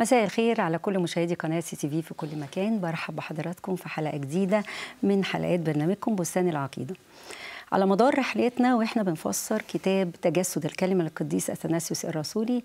مساء الخير على كل مشاهدي قناه سي تي في في كل مكان برحب بحضراتكم في حلقه جديده من حلقات برنامجكم بستان العقيده على مدار رحلتنا واحنا بنفسر كتاب تجسد الكلمه للقديس اثناسيوس الرسولي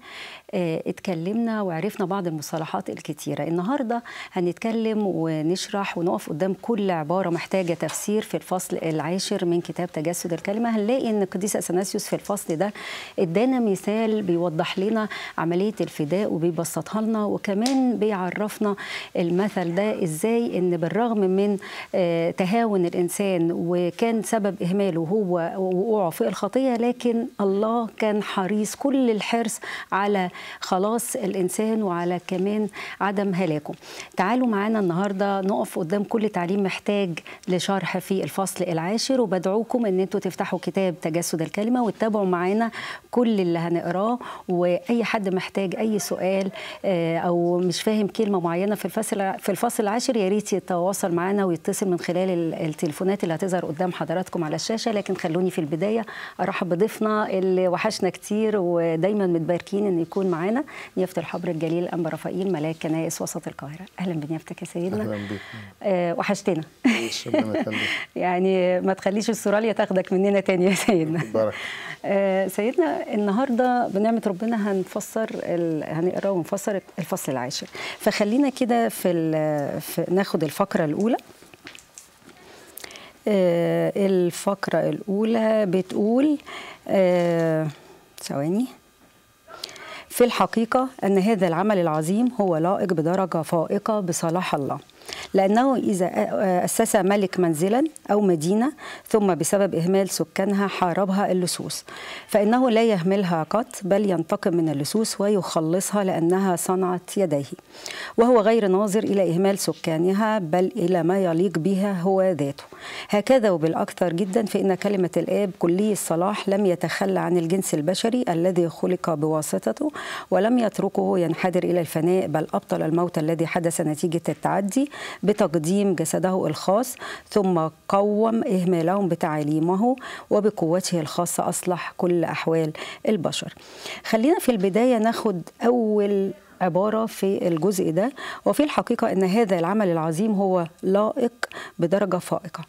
آه، اتكلمنا وعرفنا بعض المصطلحات الكتيره النهارده هنتكلم ونشرح ونقف قدام كل عباره محتاجه تفسير في الفصل العاشر من كتاب تجسد الكلمه هنلاقي ان القديس اثناسيوس في الفصل ده ادانا مثال بيوضح لنا عمليه الفداء وبيبسطها لنا وكمان بيعرفنا المثل ده ازاي ان بالرغم من آه، تهاون الانسان وكان سبب اهماله قتله هو وقوعه في الخطيه لكن الله كان حريص كل الحرص على خلاص الانسان وعلى كمان عدم هلاكه. تعالوا معانا النهارده نقف قدام كل تعليم محتاج لشرح في الفصل العاشر وبدعوكم ان انتوا تفتحوا كتاب تجسد الكلمه وتتابعوا معانا كل اللي هنقراه واي حد محتاج اي سؤال آه، او مش فاهم كلمه معينه في الفصل في الفصل العاشر يا ريت يتواصل معانا ويتصل من خلال التليفونات اللي هتظهر قدام حضراتكم على الشاشه الشاشه لكن خلوني في البداية أرحب بضيفنا اللي وحشنا كتير ودايما متباركين إنه يكون معانا نيافة الحبر الجليل أنبا رفائيل ملاك كنائس وسط القاهرة أهلا بنيافتك يا سيدنا أهلا بيك آه وحشتنا يعني ما تخليش استراليا تاخدك مننا تاني يا سيدنا بارك آه سيدنا النهاردة بنعمة ربنا هنفسر ال... هنقرأ ونفسر الفصل العاشر فخلينا كده في, ال... في ناخد الفقرة الأولى آه، الفقرة الأولى بتقول آه، ثواني في الحقيقة أن هذا العمل العظيم هو لائق بدرجة فائقة بصلاح الله لأنه إذا أسس ملك منزلا أو مدينة ثم بسبب إهمال سكانها حاربها اللصوص فإنه لا يهملها قط بل ينتقم من اللصوص ويخلصها لأنها صنعت يديه وهو غير ناظر إلى إهمال سكانها بل إلى ما يليق بها هو ذاته هكذا وبالأكثر جدا فإن كلمة الآب كلي الصلاح لم يتخلى عن الجنس البشري الذي خلق بواسطته ولم يتركه ينحدر إلى الفناء بل أبطل الموت الذي حدث نتيجة التعدي بتقديم جسده الخاص ثم قوم إهمالهم بتعاليمه وبقوته الخاصة أصلح كل أحوال البشر خلينا في البداية ناخد أول عبارة في الجزء ده وفي الحقيقة أن هذا العمل العظيم هو لائق بدرجة فائقة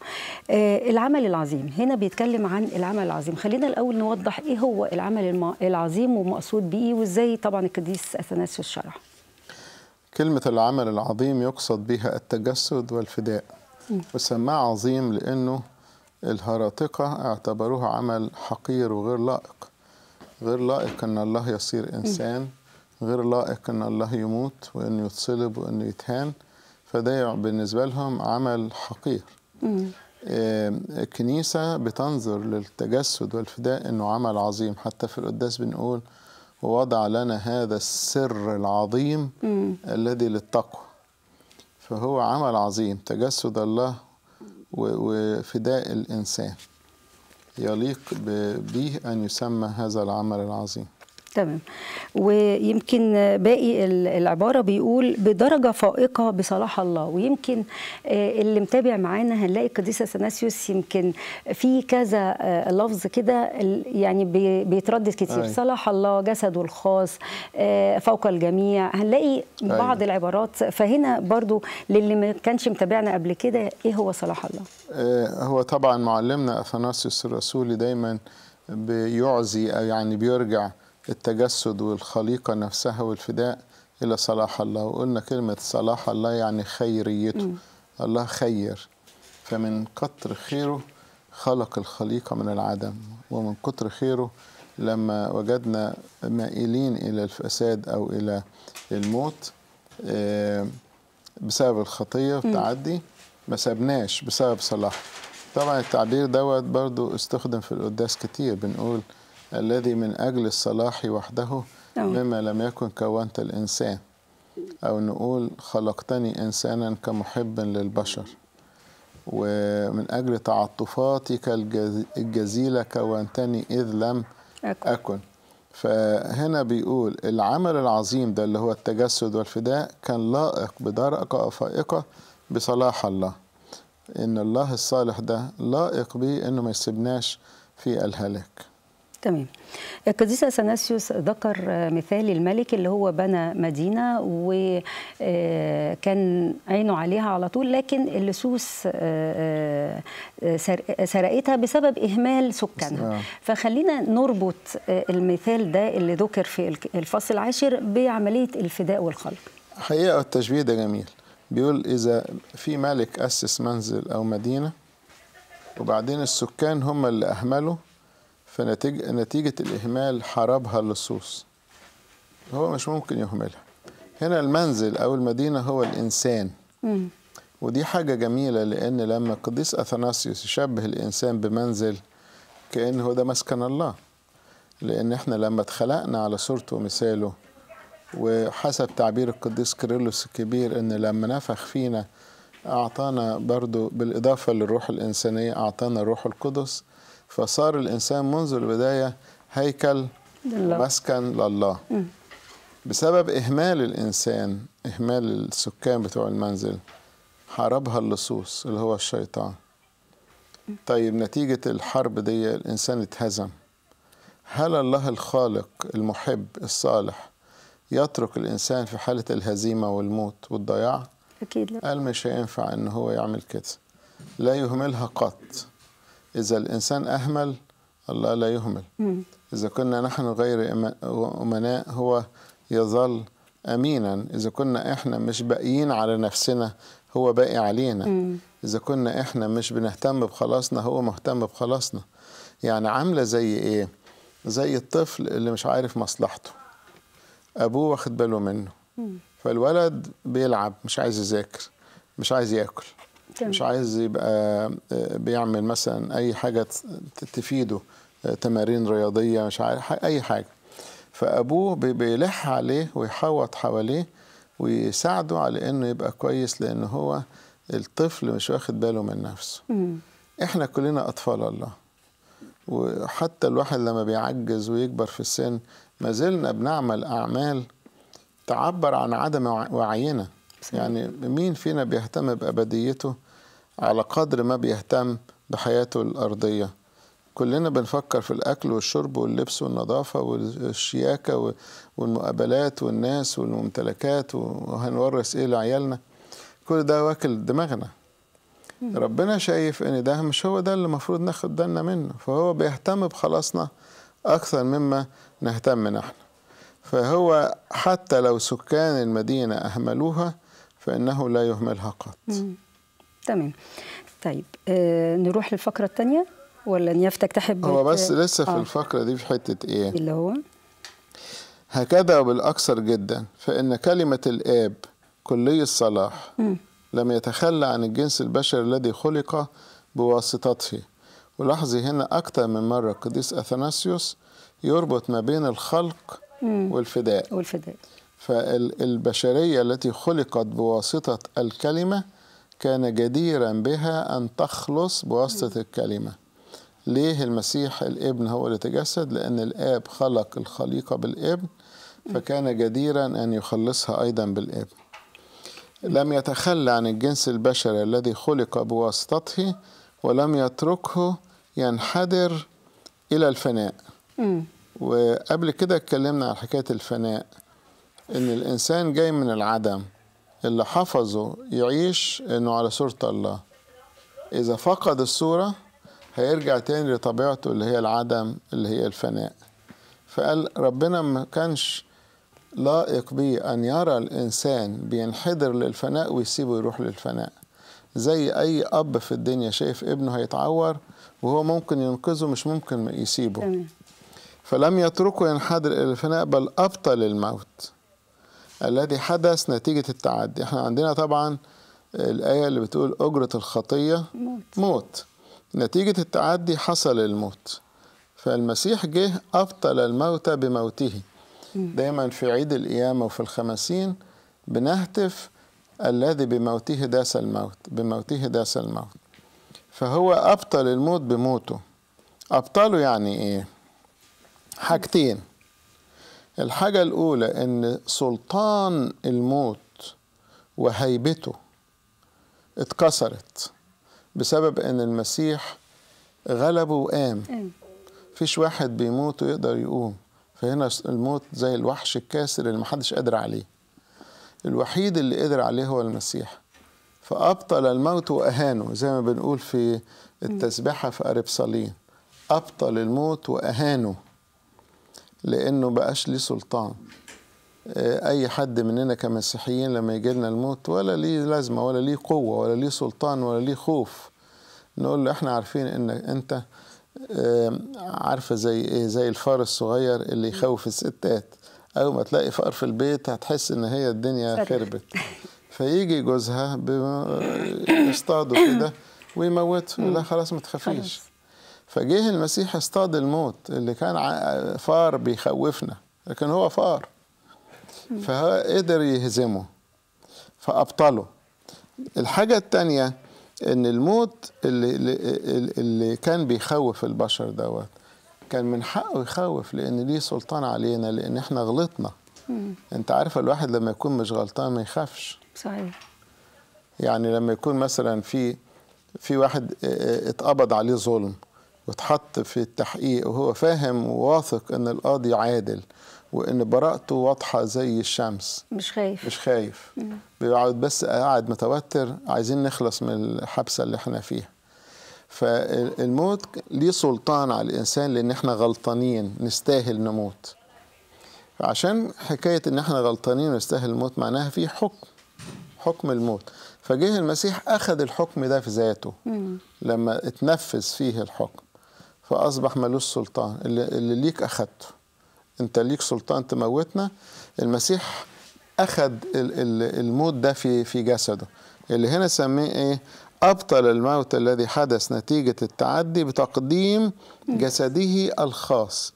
آه، العمل العظيم هنا بيتكلم عن العمل العظيم خلينا الأول نوضح إيه هو العمل العظيم ومقصود بيه وإزاي طبعا القديس أثناس الشرح كلمة العمل العظيم يقصد بها التجسد والفداء وسماه عظيم لأنه الهراطقة اعتبروه عمل حقير وغير لائق غير لائق أن الله يصير إنسان غير لائق أن الله يموت وأنه يتصلب وأنه يتهان فده بالنسبة لهم عمل حقير آه، الكنيسة بتنظر للتجسد والفداء أنه عمل عظيم حتى في القداس بنقول ووضع لنا هذا السر العظيم م. الذي للتقوى فهو عمل عظيم تجسد الله وفداء الإنسان يليق به أن يسمى هذا العمل العظيم تمام ويمكن باقي العباره بيقول بدرجه فائقه بصلاح الله ويمكن آه، اللي متابع معانا هنلاقي القديس اثناسيوس يمكن في كذا آه، لفظ كده يعني بيتردد كتير أي. أيوة. صلاح الله جسده الخاص آه، فوق الجميع هنلاقي أيوة. بعض أي. العبارات فهنا برضو للي ما كانش متابعنا قبل كده ايه هو صلاح الله هو طبعا معلمنا اثناسيوس الرسولي دايما بيعزي او يعني بيرجع التجسد والخليقة نفسها والفداء إلى صلاح الله وقلنا كلمة صلاح الله يعني خيريته م. الله خير فمن كتر خيره خلق الخليقة من العدم ومن كتر خيره لما وجدنا مائلين إلى الفساد أو إلى الموت آه، بسبب الخطية والتعدي ما سابناش بسبب صلاح طبعا التعبير دوت برضو استخدم في القداس كتير بنقول الذي من أجل الصلاح وحده نعم. مما لم يكن كونت الإنسان أو نقول خلقتني إنسانا كمحب للبشر ومن أجل تعطفاتك الجزيلة كونتني إذ لم أكن, فهنا بيقول العمل العظيم ده اللي هو التجسد والفداء كان لائق بدرجة فائقة بصلاح الله إن الله الصالح ده لائق بيه إنه ما يسيبناش في الهلاك تمام القديس اثناسيوس ذكر آه، مثال الملك اللي هو بنى مدينه وكان آه، عينه عليها على طول لكن اللصوص آه، سرقتها بسبب اهمال سكانها فخلينا نربط المثال ده اللي ذكر في الفصل العاشر بعمليه الفداء والخلق حقيقه التشبيه ده جميل بيقول اذا في ملك اسس منزل او مدينه وبعدين السكان هم اللي اهملوا فنتيجة نتيجة الإهمال حاربها اللصوص هو مش ممكن يهملها هنا المنزل أو المدينة هو الإنسان ودي حاجة جميلة لأن لما القديس أثناسيوس يشبه الإنسان بمنزل كأن هو ده مسكن الله لأن إحنا لما اتخلقنا على صورته ومثاله وحسب تعبير القديس كيرلس الكبير إن لما نفخ فينا أعطانا برضو بالإضافة للروح الإنسانية أعطانا الروح القدس فصار الإنسان منذ البداية هيكل لله. مسكن لله بسبب إهمال الإنسان إهمال السكان بتوع المنزل حاربها اللصوص اللي هو الشيطان طيب نتيجة الحرب دي الإنسان اتهزم هل الله الخالق المحب الصالح يترك الإنسان في حالة الهزيمة والموت والضياع؟ أكيد لا قال مش هينفع إن هو يعمل كده لا يهملها قط إذا الإنسان أهمل الله لا يهمل إذا كنا نحن غير أمناء هو يظل أمينا إذا كنا إحنا مش باقيين على نفسنا هو باقي علينا إذا كنا إحنا مش بنهتم بخلاصنا هو مهتم بخلاصنا يعني عاملة زي إيه؟ زي الطفل اللي مش عارف مصلحته أبوه واخد باله منه فالولد بيلعب مش عايز يذاكر مش عايز ياكل تمام. مش عايز يبقى آه، بيعمل مثلا اي حاجه تفيده آه، تمارين رياضيه مش عارف اي حاجه فابوه بيلح عليه ويحوط حواليه ويساعده على انه يبقى كويس لان هو الطفل مش واخد باله من نفسه مم. احنا كلنا اطفال الله وحتى الواحد لما بيعجز ويكبر في السن ما زلنا بنعمل اعمال تعبر عن عدم وعينا يعني مين فينا بيهتم بابديته على قدر ما بيهتم بحياته الأرضية كلنا بنفكر في الأكل والشرب واللبس والنظافة والشياكة والمقابلات والناس والممتلكات وهنورث إيه لعيالنا كل ده واكل دماغنا ربنا شايف ان ده مش هو ده اللي المفروض ناخد بالنا منه فهو بيهتم بخلاصنا اكثر مما نهتم نحن فهو حتى لو سكان المدينه اهملوها فانه لا يهملها قط تمام طيب آه، نروح للفقرة الثانية ولا نيافتك تحب هو بس لسه في آه. الفقرة دي في حتة إيه؟ اللي هو هكذا وبالأكثر جدا فإن كلمة الآب كلي الصلاح م. لم يتخلى عن الجنس البشري الذي خلق بواسطته ولاحظي هنا أكثر من مرة القديس أثناسيوس يربط ما بين الخلق والفداء والفداء فالبشرية التي خلقت بواسطة الكلمة كان جديرا بها أن تخلص بواسطة الكلمة ليه المسيح الابن هو اللي تجسد لأن الآب خلق الخليقة بالابن فكان جديرا أن يخلصها أيضا بالابن لم يتخلى عن الجنس البشري الذي خلق بواسطته ولم يتركه ينحدر إلى الفناء وقبل كده اتكلمنا عن حكاية الفناء إن الإنسان جاي من العدم اللي حفظه يعيش انه على صورة الله اذا فقد الصورة هيرجع تاني لطبيعته اللي هي العدم اللي هي الفناء فقال ربنا ما كانش لائق بيه ان يرى الانسان بينحدر للفناء ويسيبه يروح للفناء زي اي اب في الدنيا شايف ابنه هيتعور وهو ممكن ينقذه مش ممكن يسيبه فلم يتركه ينحدر الى الفناء بل ابطل الموت الذي حدث نتيجة التعدي احنا عندنا طبعا الآية اللي بتقول أجرة الخطية موت, موت. نتيجة التعدي حصل الموت فالمسيح جه أبطل الموت بموته دايما في عيد القيامة وفي الخمسين بنهتف الذي بموته داس الموت بموته داس الموت فهو أبطل الموت بموته أبطله يعني إيه؟ حاجتين الحاجة الأولى إن سلطان الموت وهيبته اتكسرت بسبب إن المسيح غلبه وقام مفيش واحد بيموت ويقدر يقوم فهنا الموت زي الوحش الكاسر اللي محدش قادر عليه الوحيد اللي قدر عليه هو المسيح فأبطل الموت وأهانه زي ما بنقول في التسبحة في أربصالين أبطل الموت وأهانه لانه بقاش ليه سلطان آه، اي حد مننا كمسيحيين لما يجي لنا الموت ولا ليه لازمه ولا ليه قوه ولا ليه سلطان ولا ليه خوف نقول له احنا عارفين انك انت آه، عارفه زي ايه زي الفار الصغير اللي يخوف الستات اول ما تلاقي فار في البيت هتحس ان هي الدنيا خربت فيجي جوزها آه، يصطاده كده ويموت لا خلاص ما تخافيش فجه المسيح اصطاد الموت اللي كان فار بيخوفنا لكن هو فار فقدر يهزمه فأبطله الحاجة الثانيه إن الموت اللي, اللي كان بيخوف البشر دوت كان من حقه يخوف لأن ليه سلطان علينا لأن إحنا غلطنا أنت عارف الواحد لما يكون مش غلطان ما يخافش صحيح يعني لما يكون مثلا في في واحد اتقبض عليه ظلم واتحط في التحقيق وهو فاهم وواثق ان القاضي عادل وان براءته واضحه زي الشمس مش خايف مش خايف بيقعد بس قاعد متوتر عايزين نخلص من الحبسه اللي احنا فيها فالموت ليه سلطان على الانسان لان احنا غلطانين نستاهل نموت عشان حكايه ان احنا غلطانين ونستاهل الموت معناها في حكم حكم الموت فجه المسيح اخذ الحكم ده في ذاته لما اتنفذ فيه الحكم فأصبح ملوش سلطان اللي, اللي ليك أخدته أنت ليك سلطان تموتنا المسيح أخد الموت ده في في جسده اللي هنا سميه إيه أبطل الموت الذي حدث نتيجة التعدي بتقديم جسده الخاص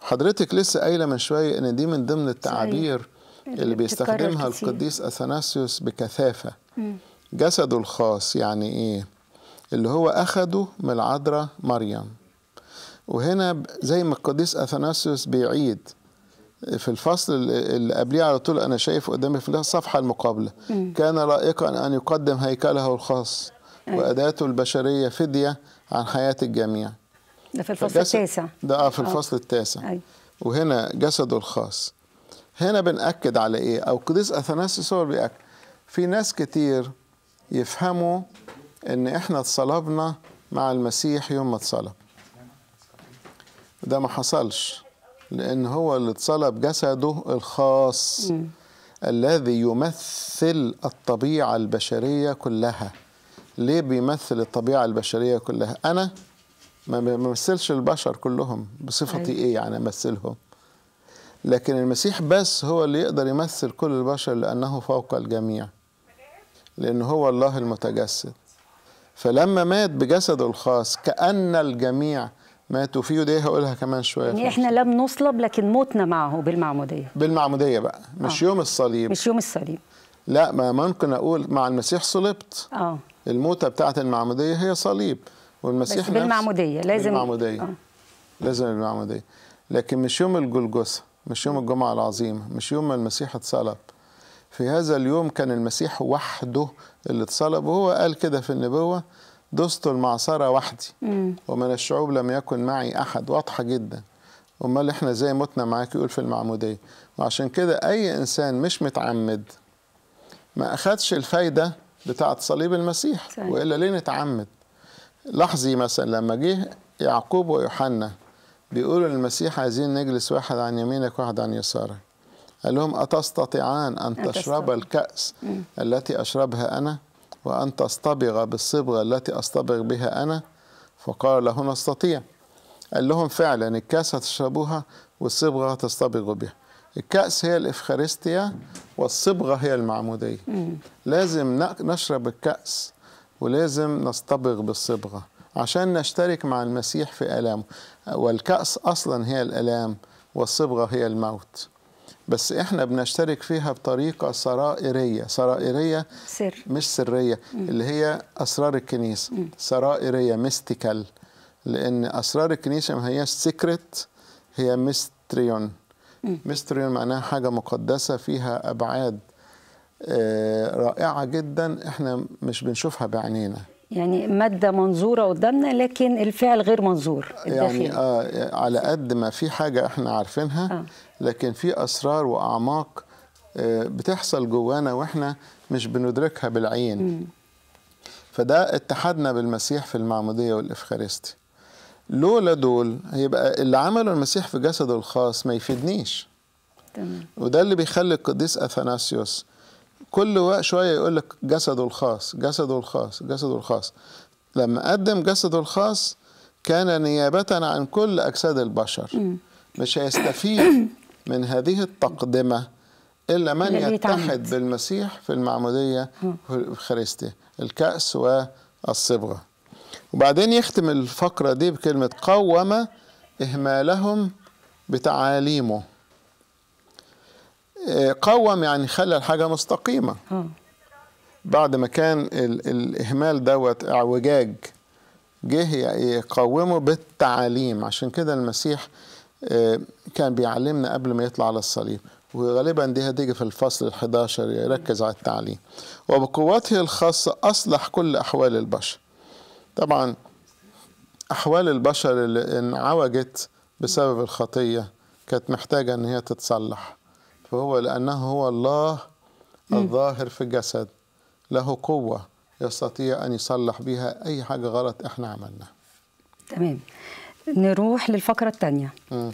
حضرتك لسه قايلة من شوية إن دي من ضمن التعابير اللي بيستخدمها القديس أثناسيوس بكثافة جسده الخاص يعني إيه اللي هو أخده من العذراء مريم وهنا زي ما القديس اثناسيوس بيعيد في الفصل اللي قبليه على طول انا شايف قدامي في الصفحه المقابله مم. كان لائقا ان يقدم هيكله الخاص أيوة. واداته البشريه فديه عن حياه الجميع ده في الفصل التاسع ده آه في آه. الفصل التاسع أي. أيوة. وهنا جسده الخاص هنا بنأكد على ايه او قديس اثناسيوس هو بيأكد في ناس كتير يفهموا ان احنا اتصلبنا مع المسيح يوم ما اتصلب ده ما حصلش لأن هو اللي اتصلب جسده الخاص م. الذي يمثل الطبيعة البشرية كلها ليه بيمثل الطبيعة البشرية كلها أنا ما بمثلش البشر كلهم بصفتي أيه. إيه يعني أمثلهم لكن المسيح بس هو اللي يقدر يمثل كل البشر لأنه فوق الجميع لأن هو الله المتجسد فلما مات بجسده الخاص كأن الجميع ماتوا فيه ودي هقولها كمان شويه يعني احنا لم نصلب لكن موتنا معه بالمعموديه بالمعموديه بقى مش آه. يوم الصليب مش يوم الصليب لا ما ممكن اقول مع المسيح صلبت اه الموتة بتاعه المعموديه هي صليب والمسيح بس بالمعموديه لازم بالمعموديه آه. لازم بالمعموديه لكن مش يوم الجلجثه مش يوم الجمعه العظيمه مش يوم ما المسيح اتصلب في هذا اليوم كان المسيح وحده اللي اتصلب وهو قال كده في النبوه دست المعصرة وحدي ومن الشعوب لم يكن معي أحد واضحة جدا أمال إحنا زي متنا معاك يقول في المعمودية وعشان كده أي إنسان مش متعمد ما أخدش الفايدة بتاعة صليب المسيح صحيح. وإلا ليه نتعمد لاحظي مثلا لما جه يعقوب ويوحنا بيقولوا للمسيح عايزين نجلس واحد عن يمينك واحد عن يسارك قال لهم أتستطيعان أن تشرب الكأس التي أشربها أنا وأن تصطبغ بالصبغة التي أصطبغ بها أنا فقال له نستطيع قال لهم فعلا الكأس هتشربوها والصبغة هتصطبغوا بها الكأس هي الإفخارستيا والصبغة هي المعمودية لازم نشرب الكأس ولازم نصطبغ بالصبغة عشان نشترك مع المسيح في ألامه والكأس أصلا هي الألام والصبغة هي الموت بس احنا بنشترك فيها بطريقه سرائريه سرائريه سر. مش سريه م. اللي هي اسرار الكنيسه سرائريه ميستيكال لان اسرار الكنيسه ما هياش سيكريت هي ميستريون ميستريون معناها حاجه مقدسه فيها ابعاد آه، رائعه جدا احنا مش بنشوفها بعينينا يعني مادة منظورة قدامنا لكن الفعل غير منظور الداخل. يعني آه على قد ما في حاجة احنا عارفينها آه. لكن في اسرار واعماق آه، بتحصل جوانا واحنا مش بندركها بالعين فده اتحادنا بالمسيح في المعموديه والافخارستي لولا دول هيبقى اللي عمله المسيح في جسده الخاص ما يفيدنيش تمام وده اللي بيخلي القديس اثناسيوس كل شويه يقول لك جسده الخاص جسده الخاص جسده الخاص لما قدم جسده الخاص كان نيابه عن كل اجساد البشر مش هيستفيد من هذه التقدمة إلا من يتحد بالمسيح في المعمودية في الكأس والصبغة وبعدين يختم الفقرة دي بكلمة قوم إهمالهم بتعاليمه آه، قوم يعني خلى الحاجة مستقيمة بعد ما كان الإهمال دوت اعوجاج جه يقومه بالتعاليم عشان كده المسيح كان بيعلمنا قبل ما يطلع على الصليب وغالبا دي هتيجي في الفصل ال11 يركز على التعليم وبقوته الخاصة أصلح كل أحوال البشر طبعا أحوال البشر اللي انعوجت بسبب الخطية كانت محتاجة إن هي تتصلح فهو لأنه هو الله الظاهر في الجسد له قوة يستطيع أن يصلح بها أي حاجة غلط إحنا عملناها تمام نروح للفقرة الثانية آه،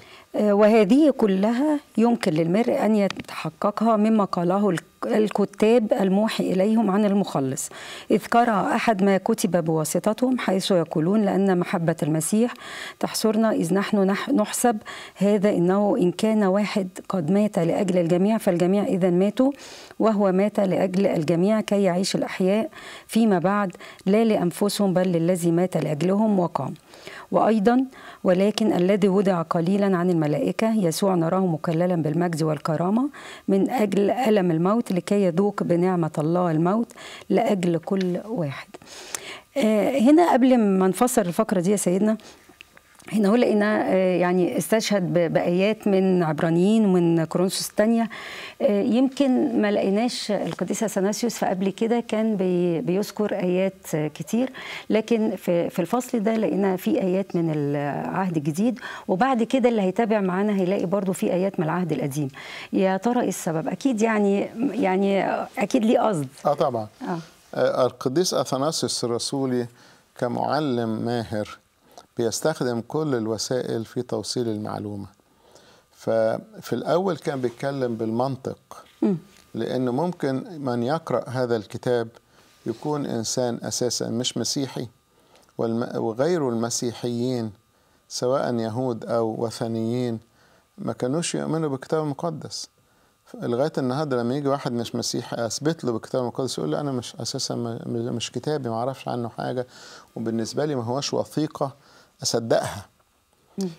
وهذه كلها يمكن للمرء أن يتحققها مما قاله الكتاب الموحي إليهم عن المخلص إذ قرأ أحد ما كتب بواسطتهم حيث يقولون لأن محبة المسيح تحصرنا إذ نحن نحسب هذا أنه إن كان واحد قد مات لأجل الجميع فالجميع إذا ماتوا وهو مات لأجل الجميع كي يعيش الأحياء فيما بعد لا لأنفسهم بل للذي مات لأجلهم وقام وأيضا ولكن الذي ودع قليلا عن الملائكة يسوع نراه مكللا بالمجد والكرامة من أجل ألم الموت لكي يذوق بنعمة الله الموت لأجل كل واحد آه، هنا قبل ما نفسر الفقرة دي يا سيدنا هنا هو لقينا آه، يعني استشهد بايات من عبرانيين ومن كورنثوس الثانيه آه، يمكن ما لقيناش القديس اثناسيوس فقبل كده كان بيذكر ايات كتير لكن في في الفصل ده لقينا في ايات من العهد الجديد وبعد كده اللي هيتابع معانا هيلاقي برضو في ايات من العهد القديم يا ترى ايه السبب اكيد يعني يعني اكيد ليه قصد اه طبعا آه. آه، القديس اثناسيوس الرسولي كمعلم ماهر بيستخدم كل الوسائل في توصيل المعلومة ففي الأول كان بيتكلم بالمنطق لأن ممكن من يقرأ هذا الكتاب يكون إنسان أساسا مش مسيحي وغير المسيحيين سواء يهود أو وثنيين ما كانوش يؤمنوا بالكتاب المقدس لغايه النهارده لما يجي واحد مش مسيحي اثبت له بالكتاب المقدس يقول له انا مش اساسا مش كتابي ما اعرفش عنه حاجه وبالنسبه لي ما هوش وثيقه أصدقها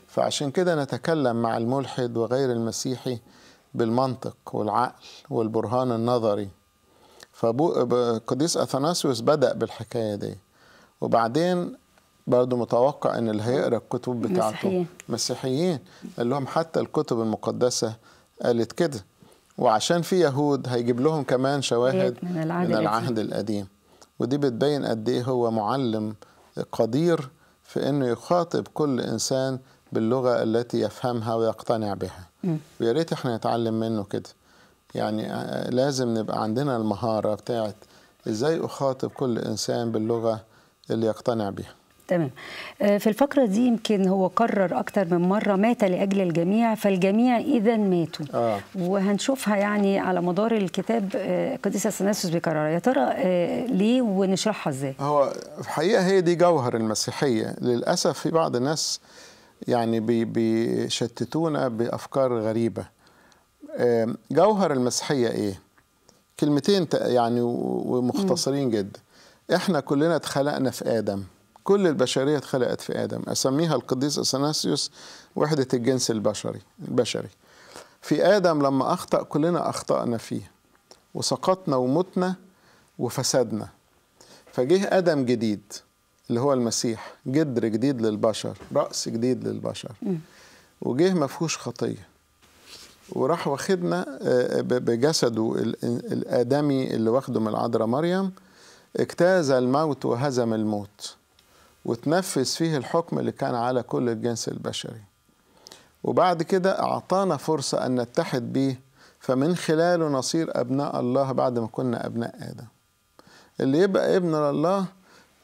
فعشان كده نتكلم مع الملحد وغير المسيحي بالمنطق والعقل والبرهان النظري فقديس أثناسيوس بدأ بالحكاية دي وبعدين برضه متوقع ان اللي هيقرا الكتب بتاعته مسيحيين, مسيحيين لهم حتى الكتب المقدسه قالت كده وعشان في يهود هيجيب لهم كمان شواهد من العهد, من العهد القديم ودي بتبين قد ايه هو معلم قدير في أنه يخاطب كل إنسان باللغة التي يفهمها ويقتنع بها ويا ريت احنا نتعلم منه كده يعني آه، لازم نبقى عندنا المهارة بتاعت ازاي أخاطب كل إنسان باللغة اللي يقتنع بها تمام آه، في الفقرة دي يمكن هو كرر أكتر من مرة مات لأجل الجميع فالجميع إذا ماتوا آه. وهنشوفها يعني على مدار الكتاب آه، قديس سناسوس بيكررها يا ترى آه، ليه ونشرحها إزاي هو الحقيقة هي دي جوهر المسيحية للأسف في بعض الناس يعني بيشتتونا بأفكار غريبة جوهر المسيحية إيه؟ كلمتين يعني ومختصرين جدا احنا كلنا اتخلقنا في آدم كل البشرية اتخلقت في آدم أسميها القديس أثناسيوس وحدة الجنس البشري البشري في آدم لما أخطأ كلنا أخطأنا فيه وسقطنا ومتنا وفسدنا فجه آدم جديد اللي هو المسيح جدر جديد للبشر رأس جديد للبشر وجه ما فيهوش خطية وراح واخدنا آه، بجسده الآدمي اللي واخده من العذراء مريم اجتاز الموت وهزم الموت وتنفذ فيه الحكم اللي كان على كل الجنس البشري وبعد كده أعطانا فرصة أن نتحد به فمن خلاله نصير أبناء الله بعد ما كنا أبناء آدم اللي يبقى ابن لله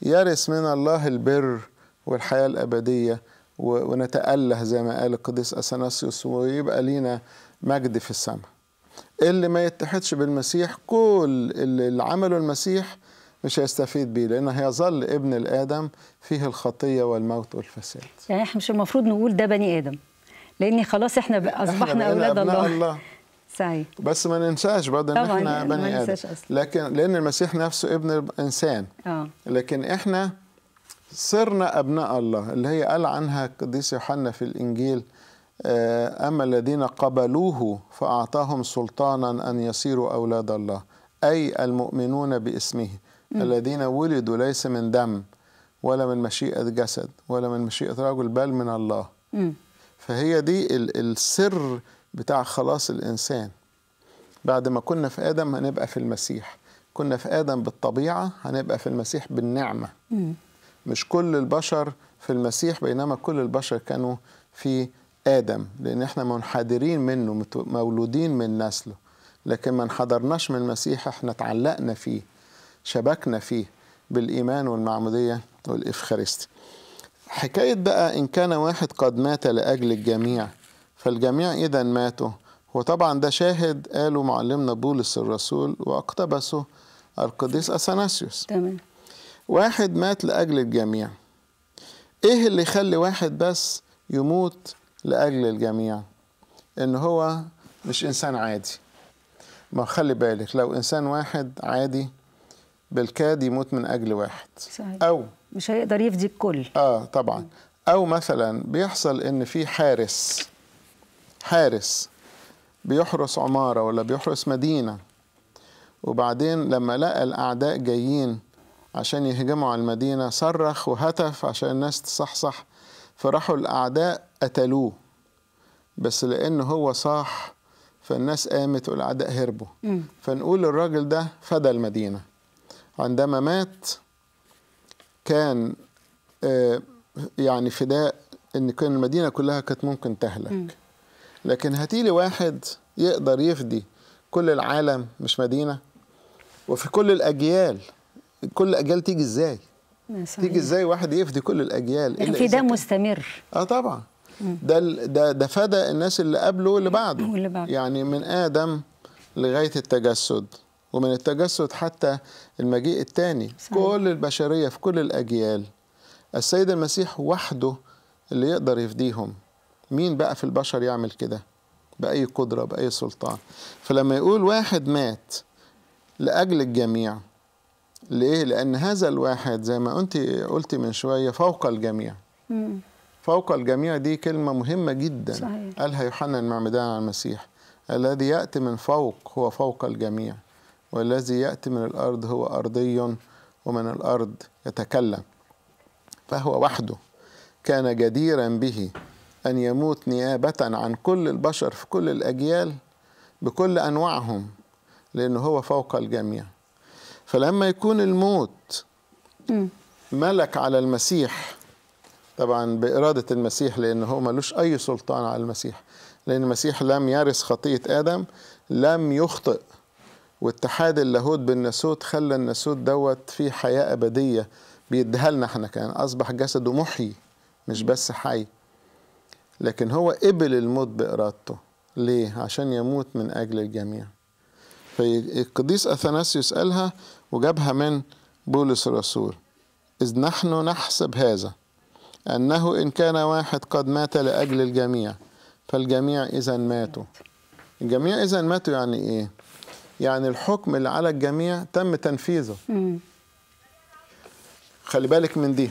يرث من الله البر والحياة الأبدية ونتأله زي ما قال القديس أثناسيوس ويبقى لينا مجد في السماء اللي ما يتحدش بالمسيح كل اللي عمله المسيح مش هيستفيد بيه لأنه هيظل ابن الآدم فيه الخطية والموت والفساد يعني احنا مش المفروض نقول ده بني آدم لأن خلاص احنا أصبحنا احنا أولاد الله, الله. صحيح بس ما ننساش برضه ان احنا يعني بني ادم أصلاً. لكن لان المسيح نفسه ابن الانسان اه لكن احنا صرنا ابناء الله اللي هي قال عنها القديس يوحنا في الانجيل آه، اما الذين قبلوه فاعطاهم سلطانا ان يصيروا اولاد الله اي المؤمنون باسمه الذين ولدوا ليس من دم ولا من مشيئة جسد ولا من مشيئة رجل بل من الله فهي دي السر بتاع خلاص الإنسان بعد ما كنا في آدم هنبقى في المسيح كنا في آدم بالطبيعة هنبقى في المسيح بالنعمة مش كل البشر في المسيح بينما كل البشر كانوا في آدم لأن احنا منحدرين منه مولودين من نسله لكن ما انحدرناش من المسيح احنا اتعلقنا فيه شبكنا فيه بالإيمان والمعمودية والإفخارستي حكاية بقى إن كان واحد قد مات لأجل الجميع فالجميع إذا ماتوا وطبعا ده شاهد قاله معلمنا بولس الرسول واقتبسه القديس أثناسيوس واحد مات لأجل الجميع إيه اللي يخلي واحد بس يموت لأجل الجميع إن هو مش إنسان عادي ما خلي بالك لو إنسان واحد عادي بالكاد يموت من اجل واحد صحيح. او مش هيقدر يفدي الكل اه طبعا او مثلا بيحصل ان في حارس حارس بيحرس عماره ولا بيحرس مدينه وبعدين لما لقى الاعداء جايين عشان يهجموا على المدينه صرخ وهتف عشان الناس تصحصح فراحوا الاعداء قتلوه بس لان هو صاح فالناس قامت والاعداء هربوا فنقول الراجل ده فدى المدينه عندما مات كان آه، يعني فداء ان كان المدينه كلها كانت ممكن تهلك لكن هاتيلي واحد يقدر يفدي كل العالم مش مدينه وفي كل الاجيال كل الاجيال تيجي ازاي تيجي ازاي واحد يفدي كل الاجيال يعني في ده مستمر اه طبعا ده ده ده فدى الناس اللي قبله واللي بعده يعني من ادم لغايه التجسد ومن التجسد حتى المجيء الثاني كل البشرية في كل الأجيال السيد المسيح وحده اللي يقدر يفديهم مين بقى في البشر يعمل كده بأي قدرة بأي سلطان فلما يقول واحد مات لأجل الجميع ليه؟ لأن هذا الواحد زي ما أنت قلتي من شوية فوق الجميع فوق الجميع دي كلمة مهمة جدا صحيح. قالها يوحنا المعمدان على المسيح الذي يأتي من فوق هو فوق الجميع والذي يأتي من الأرض هو أرضي ومن الأرض يتكلم فهو وحده كان جديرا به أن يموت نيابة عن كل البشر في كل الأجيال بكل أنواعهم لأنه هو فوق الجميع فلما يكون الموت ملك على المسيح طبعا بإرادة المسيح لأن هو ملوش أي سلطان على المسيح لأن المسيح لم يرث خطية آدم لم يخطئ واتحاد اللاهوت بالناسوت خلى الناسوت دوت فيه حياة أبدية بيديها لنا احنا كان أصبح جسده محي مش بس حي لكن هو قبل الموت بإرادته ليه؟ عشان يموت من أجل الجميع فالقديس أثناسيوس قالها وجابها من بولس الرسول إذ نحن نحسب هذا أنه إن كان واحد قد مات لأجل الجميع فالجميع إذا ماتوا الجميع إذا ماتوا يعني إيه؟ يعني الحكم اللي على الجميع تم تنفيذه خلي بالك من دي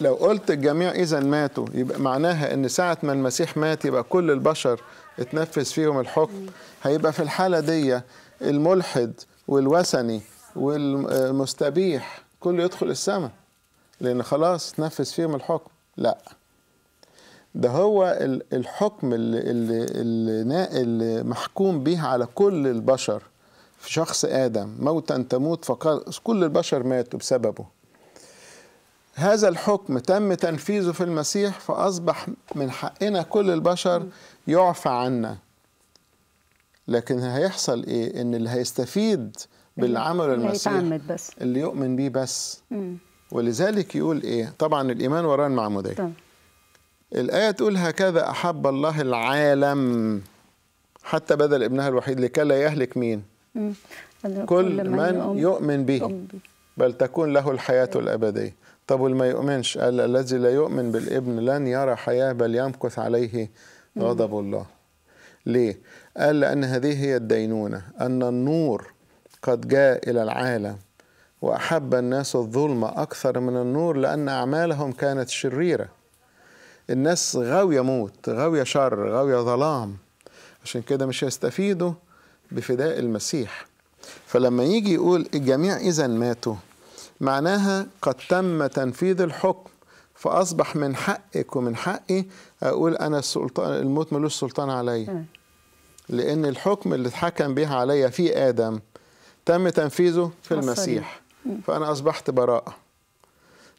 لو قلت الجميع إذا ماتوا يبقى معناها أن ساعة ما المسيح مات يبقى كل البشر اتنفذ فيهم الحكم هيبقى في الحالة دي الملحد والوثني والمستبيح كله يدخل السماء لأن خلاص تنفذ فيهم الحكم لا ده هو الحكم اللي, اللي, اللي محكوم به على كل البشر في شخص آدم موتا تموت فقال كل البشر ماتوا بسببه هذا الحكم تم تنفيذه في المسيح فأصبح من حقنا كل البشر يعفى عنا لكن هيحصل إيه إن اللي هيستفيد بالعمل المسيح بس. اللي يؤمن بيه بس ولذلك يقول إيه طبعا الإيمان وراء المعمودية طيب. الآية تقول هكذا أحب الله العالم حتى بذل ابنها الوحيد لكلا يهلك مين؟ كل من يؤمن به بل تكون له الحياة الأبدية طب ما يؤمنش قال الذي لا يؤمن بالابن لن يرى حياة بل يمكث عليه غضب الله ليه؟ قال لأن هذه هي الدينونة أن النور قد جاء إلى العالم وأحب الناس الظلم أكثر من النور لأن أعمالهم كانت شريرة الناس غاوية موت غاوية شر غاوية ظلام عشان كده مش هيستفيدوا بفداء المسيح فلما يجي يقول الجميع إذا ماتوا معناها قد تم تنفيذ الحكم فأصبح من حقك ومن حقي أقول أنا السلطان الموت ملوش سلطان عليا لأن الحكم اللي اتحكم بيها عليا في آدم تم تنفيذه في المسيح فأنا أصبحت براءة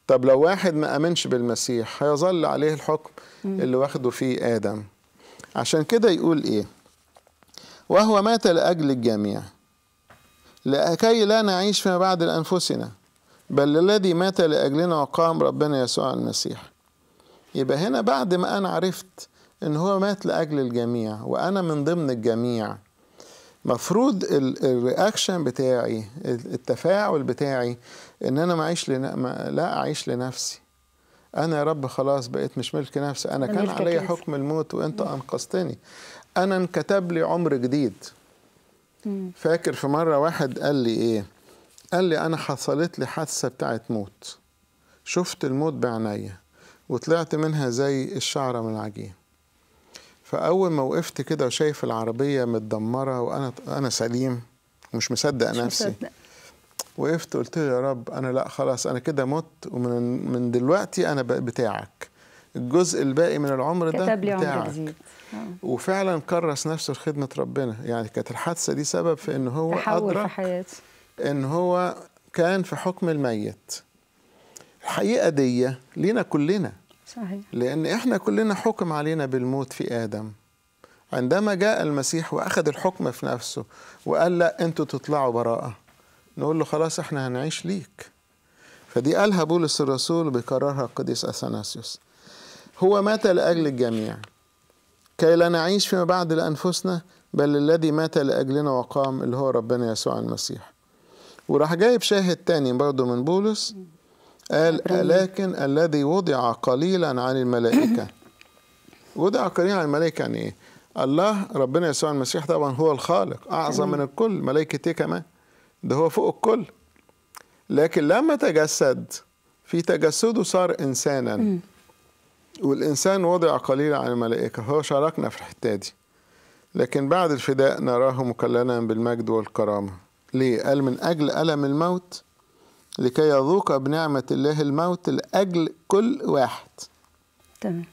طب لو واحد ما امنش بالمسيح هيظل عليه الحكم اللي واخده فيه ادم عشان كده يقول ايه وهو مات لاجل الجميع لكي لا نعيش فيما بعد لانفسنا بل الذي مات لاجلنا وقام ربنا يسوع المسيح يبقى هنا بعد ما انا عرفت ان هو مات لاجل الجميع وانا من ضمن الجميع مفروض الرياكشن بتاعي التفاعل بتاعي ان انا معيش ما... لا اعيش لنفسي انا يا رب خلاص بقيت مش ملك نفسي انا كان علي حكم الموت وانت انقذتني انا انكتب لي عمر جديد فاكر في مره واحد قال لي ايه قال لي انا حصلت لي حادثه بتاعت موت شفت الموت بعينيا وطلعت منها زي الشعره من العجين فاول ما وقفت كده وشايف العربيه متدمره وانا انا سليم ومش مصدق نفسي مصدق. وقفت قلت له يا رب انا لا خلاص انا كده مت ومن من دلوقتي انا بتاعك الجزء الباقي من العمر ده كتب لي بتاعك عمر جديد آه. وفعلا كرس نفسه لخدمه ربنا يعني كانت الحادثه دي سبب في ان هو ادرك في حياتي ان هو كان في حكم الميت الحقيقه دي لينا كلنا صحيح لان احنا كلنا حكم علينا بالموت في ادم عندما جاء المسيح واخذ الحكم في نفسه وقال لا انتوا تطلعوا براءه نقول له خلاص احنا هنعيش ليك فدي قالها بولس الرسول بيكررها القديس اثناسيوس هو مات لاجل الجميع كي لا نعيش فيما بعد لانفسنا بل الذي مات لاجلنا وقام اللي هو ربنا يسوع المسيح وراح جايب شاهد تاني برضه من بولس قال لكن الذي وضع قليلا عن الملائكه وضع قليلا عن الملائكه يعني ايه الله ربنا يسوع المسيح طبعا هو الخالق اعظم من الكل ملائكه ايه كمان ده هو فوق الكل لكن لما تجسد في تجسده صار إنسانا م. والإنسان وضع قليلا عن الملائكة هو شاركنا في الحتة دي لكن بعد الفداء نراه مكلنا بالمجد والكرامة ليه؟ قال من أجل ألم الموت لكي يذوق بنعمة الله الموت لأجل كل واحد تمام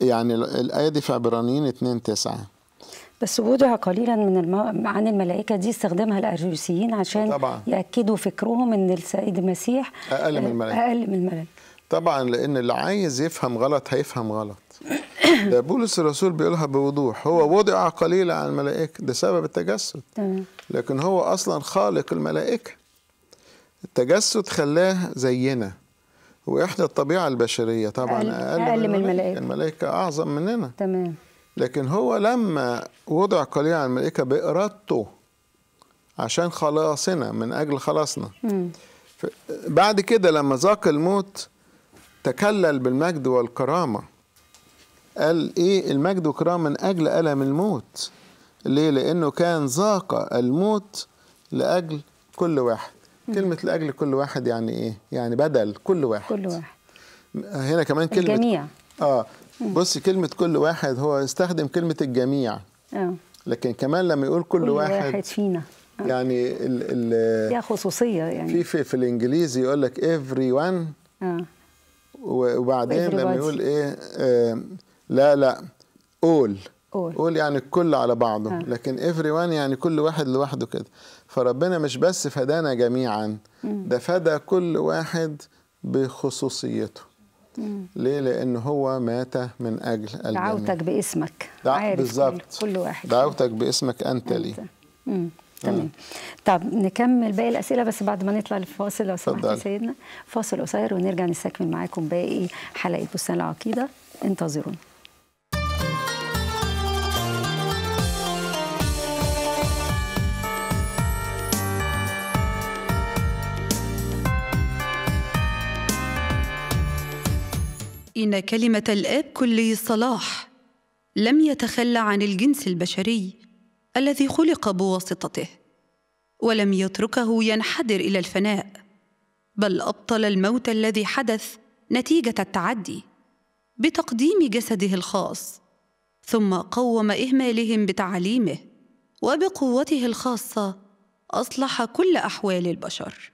يعني الآية دي في عبرانيين 2 9 بس وضع قليلا من الم... عن الملائكه دي استخدمها الاريوسيين عشان طبعا. ياكدوا فكرهم ان السيد المسيح اقل من آه، الملائكه اقل من الملائكه طبعا لان اللي عايز يفهم غلط هيفهم غلط ده بولس الرسول بيقولها بوضوح هو وضع قليلا عن الملائكه ده سبب التجسد لكن هو اصلا خالق الملائكه التجسد خلاه زينا واحنا الطبيعه البشريه طبعا اقل, أقل من الملائكه الملائكه اعظم مننا تمام لكن هو لما وضع قليلا على الملائكة بإرادته عشان خلاصنا من أجل خلاصنا بعد كده لما ذاق الموت تكلل بالمجد والكرامة قال إيه المجد والكرامة من أجل ألم الموت ليه لأنه كان ذاق الموت لأجل كل واحد كلمة لأجل كل واحد يعني إيه يعني بدل كل واحد كل واحد هنا كمان كلمة الجميع آه بص كلمة كل واحد هو استخدم كلمة الجميع آه. لكن كمان لما يقول كل, كل واحد, واحد فينا آه. يعني ال ال فيها خصوصية يعني في في, في الإنجليزي يقول لك إيفري آه. وان وبعدين لما يقول إيه لا لا أول قول يعني الكل على بعضه لكن إيفري وان يعني كل واحد لوحده كده فربنا مش بس فدانا جميعا ده فدى كل واحد بخصوصيته ليه لان هو مات من اجل الجميع دعوتك باسمك دع... بالظبط كل... واحد دعوتك باسمك انت, أنت. لي تمام طب نكمل باقي الاسئله بس بعد ما نطلع الفاصل لو سمحت يا سيدنا فاصل قصير ونرجع نستكمل معاكم باقي حلقه بستان العقيده انتظرونا إن كلمة الآب كلي الصلاح لم يتخلى عن الجنس البشري الذي خلق بواسطته ولم يتركه ينحدر إلى الفناء بل أبطل الموت الذي حدث نتيجة التعدي بتقديم جسده الخاص ثم قوم إهمالهم بتعليمه وبقوته الخاصة أصلح كل أحوال البشر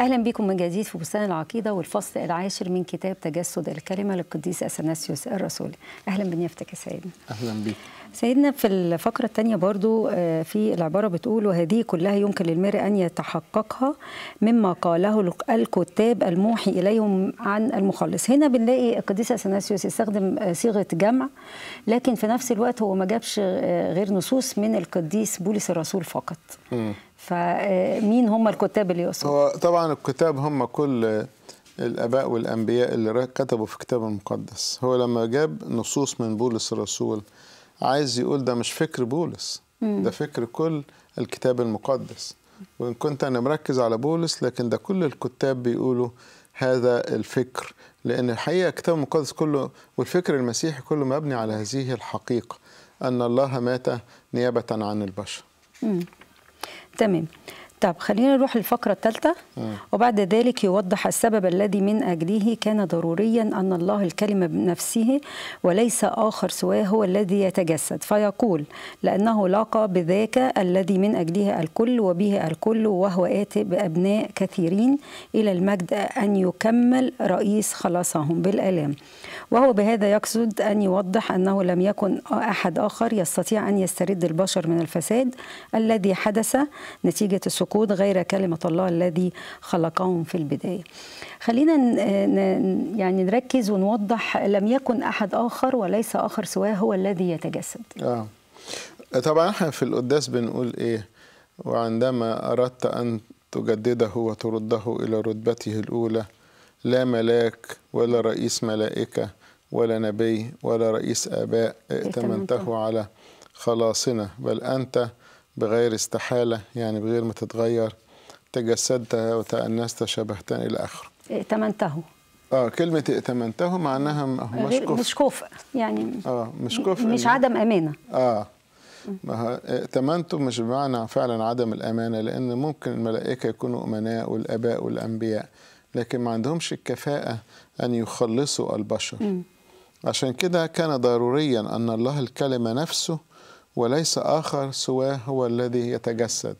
أهلا بكم من جديد في بستان العقيدة والفصل العاشر من كتاب تجسد الكلمة للقديس أثناسيوس الرسول أهلا بنيافتك يا سيدنا أهلا بك سيدنا في الفقرة الثانية برضو آه، في العبارة بتقول وهذه كلها يمكن للمرء أن يتحققها مما قاله الكتاب الموحي إليهم عن المخلص هنا بنلاقي القديس أثناسيوس يستخدم آه، صيغة جمع لكن في نفس الوقت هو ما جابش آه، غير نصوص من القديس بولس الرسول فقط فمين آه، هم الكتاب اللي يقصد؟ هو طبعا الكتاب هم كل الاباء والانبياء اللي كتبوا في الكتاب المقدس هو لما جاب نصوص من بولس الرسول عايز يقول ده مش فكر بولس ده فكر كل الكتاب المقدس وان كنت انا مركز على بولس لكن ده كل الكتاب بيقولوا هذا الفكر لان الحقيقه الكتاب المقدس كله والفكر المسيحي كله مبني على هذه الحقيقه ان الله مات نيابه عن البشر تمام طب خلينا نروح للفقرة الثالثة وبعد ذلك يوضح السبب الذي من أجله كان ضروريا أن الله الكلمة بنفسه وليس آخر سواه هو الذي يتجسد فيقول لأنه لاقى بذاك الذي من أجله الكل وبه الكل وهو آت بأبناء كثيرين إلى المجد أن يكمل رئيس خلاصهم بالآلام وهو بهذا يقصد أن يوضح أنه لم يكن أحد آخر يستطيع أن يسترد البشر من الفساد الذي حدث نتيجة السكر السكوت غير كلمة الله الذي خلقهم في البداية خلينا يعني نركز ونوضح لم يكن أحد آخر وليس آخر سواه هو الذي يتجسد آه. طبعا احنا في القداس بنقول ايه وعندما أردت أن تجدده وترده إلى رتبته الأولى لا ملاك ولا رئيس ملائكة ولا نبي ولا رئيس آباء ائتمنته على خلاصنا بل أنت بغير استحالة يعني بغير ما تتغير تجسدت وتأنست شبهتا إلى آخره ائتمنته اه كلمة ائتمنته معناها آه، مش كفء مش كفء يعني اه مش كفء مش عدم أمانة اه ما ائتمنته مش بمعنى فعلا عدم الأمانة لأن ممكن الملائكة يكونوا أمناء والآباء والأنبياء لكن ما عندهمش الكفاءة أن يخلصوا البشر م. عشان كده كان ضروريا أن الله الكلمة نفسه وليس آخر سواه هو الذي يتجسد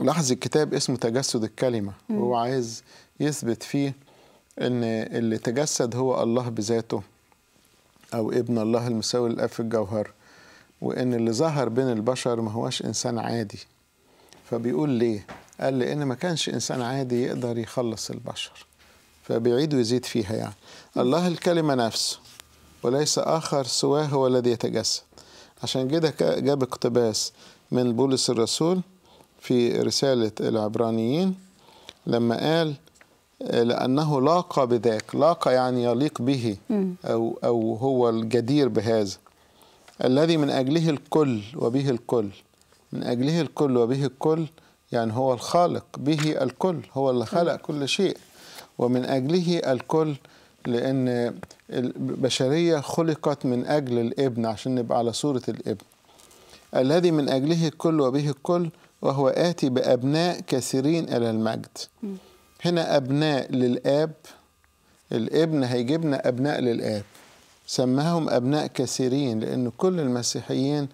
لاحظ الكتاب اسمه تجسد الكلمة وهو عايز يثبت فيه أن اللي تجسد هو الله بذاته أو ابن الله المساوي للأب في الجوهر وإن اللي ظهر بين البشر ما هواش إنسان عادي فبيقول ليه؟ قال لأن ما كانش إنسان عادي يقدر يخلص البشر فبيعيد ويزيد فيها يعني الله الكلمة نفسه وليس آخر سواه هو الذي يتجسد عشان كده جاب اقتباس من بولس الرسول في رسالة العبرانيين لما قال آه، لأنه لاقى بذاك لاقى يعني يليق به أو, أو هو الجدير بهذا الذي من أجله الكل وبه الكل من أجله الكل وبه الكل يعني هو الخالق به الكل هو اللي خلق كل شيء ومن أجله الكل لأن البشرية خلقت من أجل الابن عشان نبقى على صورة الابن الذي من أجله الكل وبه الكل وهو آتي بأبناء كثيرين إلى المجد هنا أبناء للآب الابن هيجيبنا أبناء للآب سماهم أبناء كثيرين لأن كل المسيحيين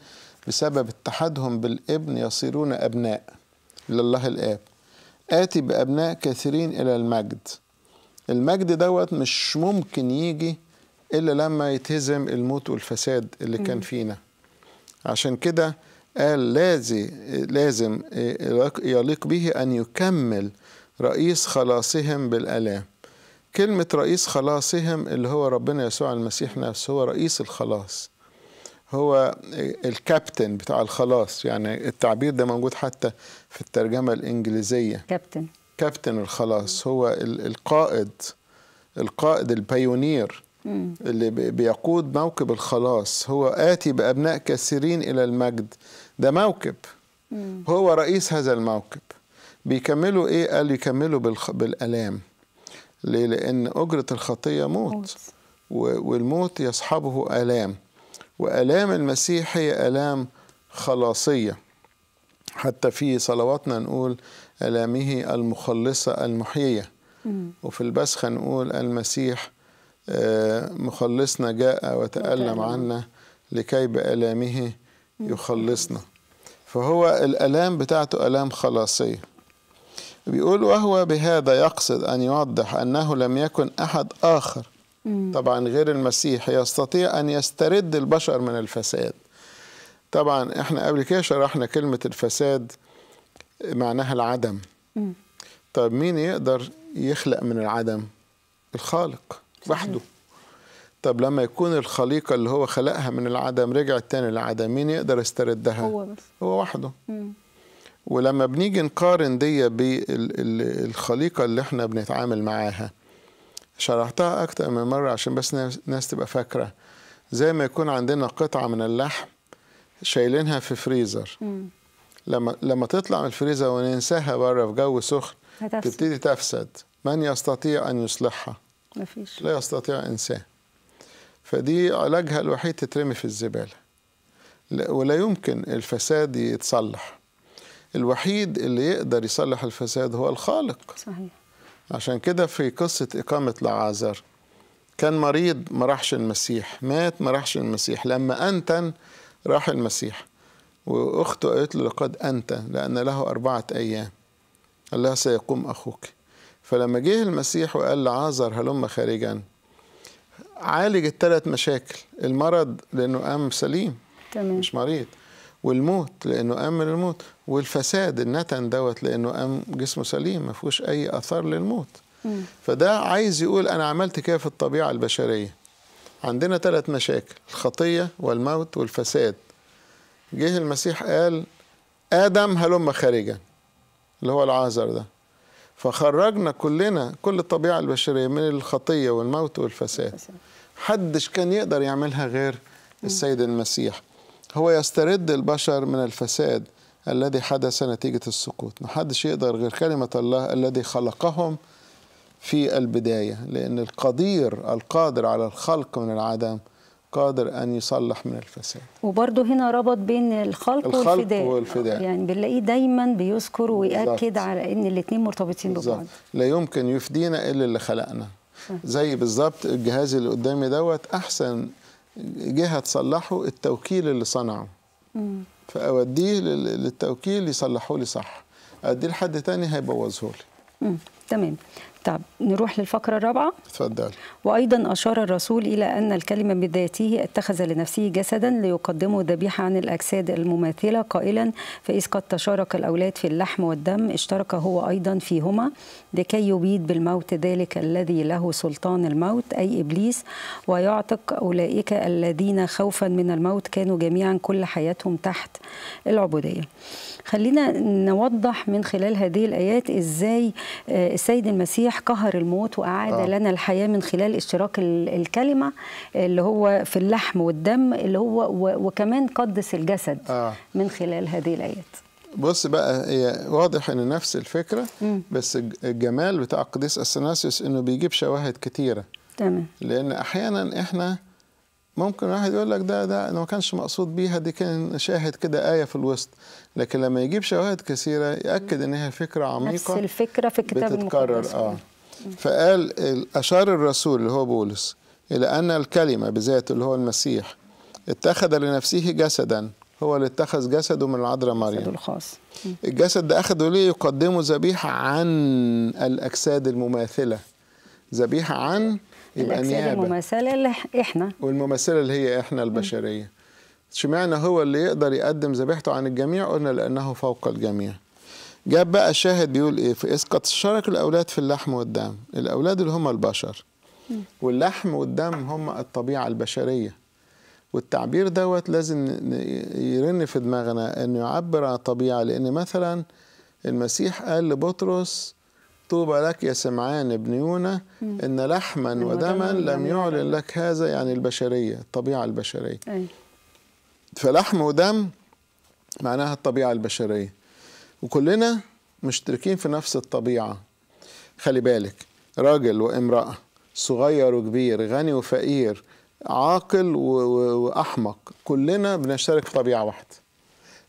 بسبب اتحادهم بالابن يصيرون أبناء لله الآب آتي بأبناء كثيرين إلى المجد المجد دوت مش ممكن يجي إلا لما يتهزم الموت والفساد اللي كان فينا عشان كده قال لازم لازم يليق به أن يكمل رئيس خلاصهم بالآلام كلمة رئيس خلاصهم اللي هو ربنا يسوع المسيح نفسه هو رئيس الخلاص هو الكابتن بتاع الخلاص يعني التعبير ده موجود حتى في الترجمة الإنجليزية كابتن كابتن الخلاص هو القائد القائد البايونير اللي بيقود موكب الخلاص هو آتي بأبناء كثيرين إلى المجد ده موكب هو رئيس هذا الموكب بيكملوا إيه قال يكملوا بالألام ليه لأن أجرة الخطية موت والموت يصحبه آلام وآلام المسيح هي آلام خلاصية حتى في صلواتنا نقول آلامه المخلصة المحيية وفي البسخة نقول المسيح آه، مخلصنا جاء وتألم عنا لكي بآلامه يخلصنا فهو الآلام بتاعته آلام خلاصية بيقول وهو بهذا يقصد أن يوضح أنه لم يكن أحد آخر طبعا غير المسيح يستطيع أن يسترد البشر من الفساد طبعا احنا قبل كده شرحنا كلمة الفساد معناها العدم طب طيب مين يقدر يخلق من العدم الخالق وحده طب لما يكون الخليقة اللي هو خلقها من العدم رجعت تاني للعدم مين يقدر يستردها هو بس هو وحده مم. ولما بنيجي نقارن دي بالخليقة اللي احنا بنتعامل معاها شرحتها أكتر من مرة عشان بس ناس تبقى فاكرة زي ما يكون عندنا قطعة من اللحم شايلينها في فريزر مم. لما لما تطلع من الفريزر وننساها بره في جو سخن هتفسد. تبتدي تفسد من يستطيع ان يصلحها مفيش لا يستطيع انسان فدي علاجها الوحيد تترمي في الزباله ولا يمكن الفساد يتصلح الوحيد اللي يقدر يصلح الفساد هو الخالق صحيح عشان كده في قصة إقامة لعازر كان مريض ما راحش المسيح مات ما راحش المسيح لما أنتن راح المسيح وأخته قالت له لقد أنت لأن له أربعة أيام قال لها سيقوم أخوك فلما جه المسيح وقال لعازر هلم خارجا عالج الثلاث مشاكل المرض لأنه قام سليم تمام. مش مريض والموت لأنه قام من الموت والفساد النتن دوت لأنه قام جسمه سليم ما فيهوش أي آثار للموت فده عايز يقول أنا عملت كده في الطبيعة البشرية عندنا ثلاث مشاكل الخطية والموت والفساد جه المسيح قال آدم هلم خارجا اللي هو العازر ده فخرجنا كلنا كل الطبيعة البشرية من الخطية والموت والفساد حدش كان يقدر يعملها غير السيد المسيح هو يسترد البشر من الفساد الذي حدث نتيجة السقوط محدش يقدر غير كلمة الله الذي خلقهم في البداية لأن القدير القادر على الخلق من العدم قادر ان يصلح من الفساد وبرضه هنا ربط بين الخلق, الخلق والفداء, والفداء. يعني بنلاقيه دايما بيذكر ويأكد على ان الاثنين مرتبطين ببعض لا يمكن يفدينا الا اللي خلقنا زي بالظبط الجهاز اللي قدامي دوت احسن جهه تصلحه التوكيل اللي صنعه فاوديه للتوكيل يصلحه لي صح اديه لحد تاني هيبوظه لي تمام طب نروح للفقرة الرابعة تفضل وأيضا أشار الرسول إلى أن الكلمة بذاته اتخذ لنفسه جسدا ليقدمه ذبيحة عن الأجساد المماثلة قائلا فإذ قد تشارك الأولاد في اللحم والدم اشترك هو أيضا فيهما لكي يبيد بالموت ذلك الذي له سلطان الموت أي إبليس ويعتق أولئك الذين خوفا من الموت كانوا جميعا كل حياتهم تحت العبودية خلينا نوضح من خلال هذه الآيات إزاي آه، السيد المسيح المسيح قهر الموت وأعاد آه. لنا الحياة من خلال اشتراك الكلمة اللي هو في اللحم والدم اللي هو وكمان قدس الجسد آه. من خلال هذه الآيات بص بقى هي واضح ان نفس الفكره مم. بس الجمال بتاع قديس اثناسيوس انه بيجيب شواهد كثيره تمام لان احيانا احنا ممكن واحد يقول لك ده ده ما كانش مقصود بيها دي كان شاهد كده آية في الوسط لكن لما يجيب شواهد كثيرة يأكد إن هي فكرة عميقة نفس الفكرة في الكتاب المقدس آه فقال أشار الرسول اللي هو بولس إلى أن الكلمة بذاته اللي هو المسيح اتخذ لنفسه جسدا هو اللي اتخذ جسده من العذراء مريم الخاص الجسد ده أخده ليه يقدمه ذبيحة عن الأجساد المماثلة ذبيحة عن يبقى الأجساد المماثلة اللي إحنا والمماثلة اللي هي إحنا البشرية اشمعنى هو اللي يقدر يقدم ذبيحته عن الجميع قلنا لأنه فوق الجميع جاب بقى الشاهد بيقول إيه في إسقط شرك الأولاد في اللحم والدم الأولاد اللي هم البشر واللحم والدم هم الطبيعة البشرية والتعبير دوت لازم يرن في دماغنا انه يعبر عن الطبيعه لان مثلا المسيح قال لبطرس طوبى لك يا سمعان ابن يونا إن لحما ودما لم يعلن لك هذا يعني البشرية الطبيعة البشرية أي. فلحم ودم معناها الطبيعة البشرية وكلنا مشتركين في نفس الطبيعة خلي بالك راجل وامرأة صغير وكبير غني وفقير عاقل وأحمق كلنا بنشترك طبيعة واحدة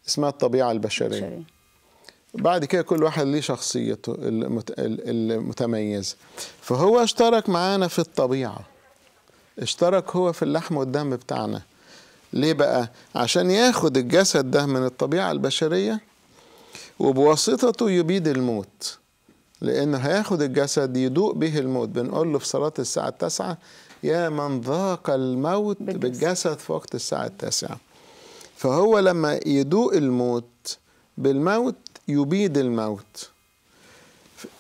اسمها الطبيعة البشرية بعد كده كل واحد ليه شخصيته المتميزة فهو اشترك معانا في الطبيعة اشترك هو في اللحم والدم بتاعنا ليه بقى؟ عشان ياخد الجسد ده من الطبيعة البشرية وبواسطته يبيد الموت لانه هياخد الجسد يدوق به الموت بنقول له في صلاة الساعة التاسعة يا من ذاق الموت بالجسد, بالجسد في وقت الساعة التاسعة فهو لما يدوق الموت بالموت يبيد الموت